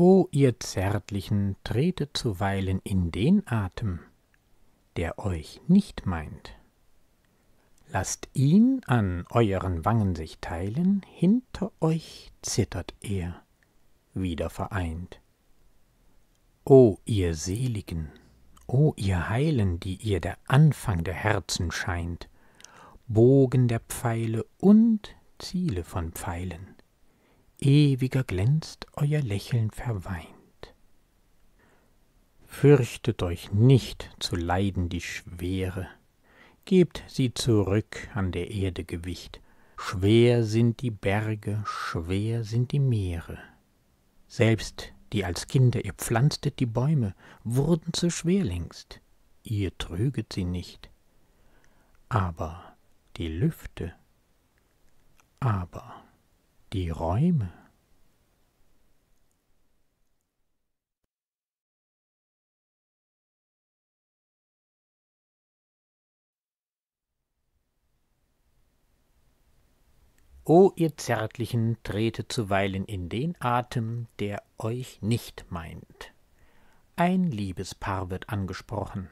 O ihr Zärtlichen, tretet zuweilen in den Atem, der euch nicht meint. Lasst ihn an euren Wangen sich teilen, hinter euch zittert er, wieder vereint. O ihr Seligen, o ihr Heilen, die ihr der Anfang der Herzen scheint, Bogen der Pfeile und Ziele von Pfeilen ewiger glänzt euer Lächeln verweint. Fürchtet euch nicht zu leiden die Schwere, gebt sie zurück an der Erde Gewicht, schwer sind die Berge, schwer sind die Meere. Selbst die als Kinder ihr pflanztet die Bäume, wurden zu schwer längst, ihr trüget sie nicht. Aber die Lüfte, aber die Räume. O ihr Zärtlichen, tretet zuweilen in den Atem, der euch nicht meint. Ein Liebespaar wird angesprochen.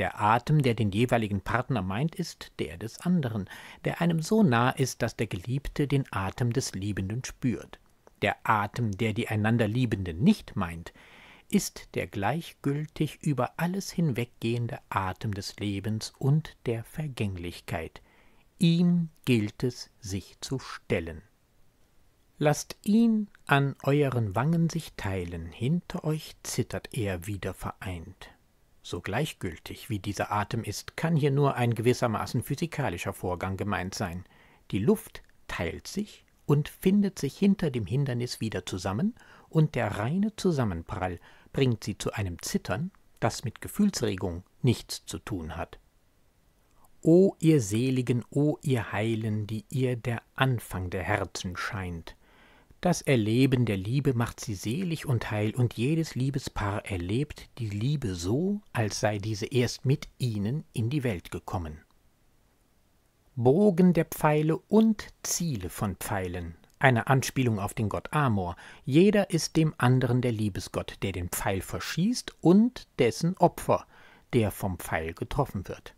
Der Atem, der den jeweiligen Partner meint, ist der des anderen, der einem so nah ist, dass der Geliebte den Atem des Liebenden spürt. Der Atem, der die einander Liebenden nicht meint, ist der gleichgültig über alles hinweggehende Atem des Lebens und der Vergänglichkeit. Ihm gilt es, sich zu stellen. Lasst ihn an euren Wangen sich teilen, hinter euch zittert er wieder vereint. So gleichgültig wie dieser Atem ist, kann hier nur ein gewissermaßen physikalischer Vorgang gemeint sein. Die Luft teilt sich und findet sich hinter dem Hindernis wieder zusammen, und der reine Zusammenprall bringt sie zu einem Zittern, das mit Gefühlsregung nichts zu tun hat. O ihr Seligen, o ihr Heilen, die ihr der Anfang der Herzen scheint, das Erleben der Liebe macht sie selig und heil, und jedes Liebespaar erlebt die Liebe so, als sei diese erst mit ihnen in die Welt gekommen. Bogen der Pfeile und Ziele von Pfeilen, eine Anspielung auf den Gott Amor, jeder ist dem anderen der Liebesgott, der den Pfeil verschießt und dessen Opfer, der vom Pfeil getroffen wird.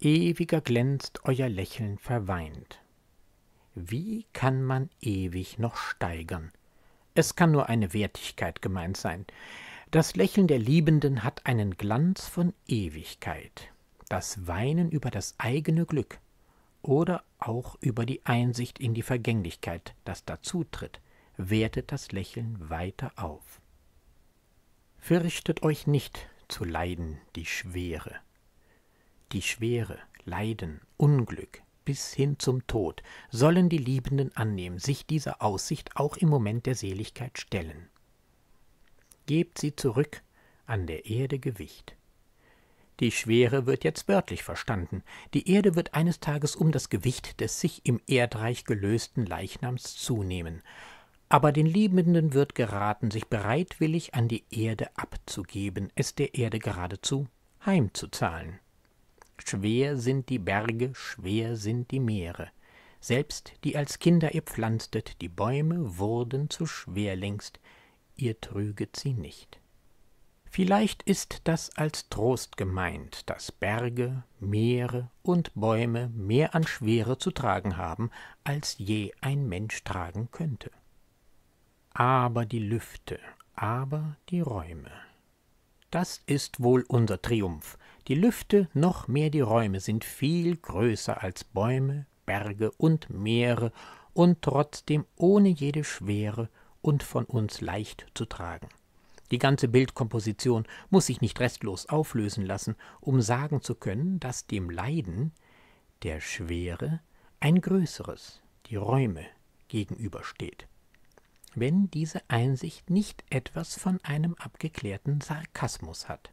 Ewiger glänzt euer Lächeln verweint. Wie kann man ewig noch steigern? Es kann nur eine Wertigkeit gemeint sein. Das Lächeln der Liebenden hat einen Glanz von Ewigkeit. Das Weinen über das eigene Glück oder auch über die Einsicht in die Vergänglichkeit, das dazutritt, wertet das Lächeln weiter auf. Fürchtet euch nicht zu leiden die Schwere. Die Schwere, Leiden, Unglück, bis hin zum Tod sollen die Liebenden annehmen, sich dieser Aussicht auch im Moment der Seligkeit stellen. Gebt sie zurück an der Erde Gewicht. Die Schwere wird jetzt wörtlich verstanden. Die Erde wird eines Tages um das Gewicht des sich im Erdreich gelösten Leichnams zunehmen. Aber den Liebenden wird geraten, sich bereitwillig an die Erde abzugeben, es der Erde geradezu heimzuzahlen. Schwer sind die Berge, schwer sind die Meere. Selbst die als Kinder ihr pflanztet, die Bäume wurden zu schwer längst, ihr trüget sie nicht. Vielleicht ist das als Trost gemeint, dass Berge, Meere und Bäume mehr an Schwere zu tragen haben, als je ein Mensch tragen könnte. Aber die Lüfte, aber die Räume. Das ist wohl unser Triumph, die Lüfte noch mehr die Räume sind viel größer als Bäume, Berge und Meere und trotzdem ohne jede Schwere und von uns leicht zu tragen. Die ganze Bildkomposition muss sich nicht restlos auflösen lassen, um sagen zu können, dass dem Leiden, der Schwere, ein größeres, die Räume, gegenübersteht. Wenn diese Einsicht nicht etwas von einem abgeklärten Sarkasmus hat.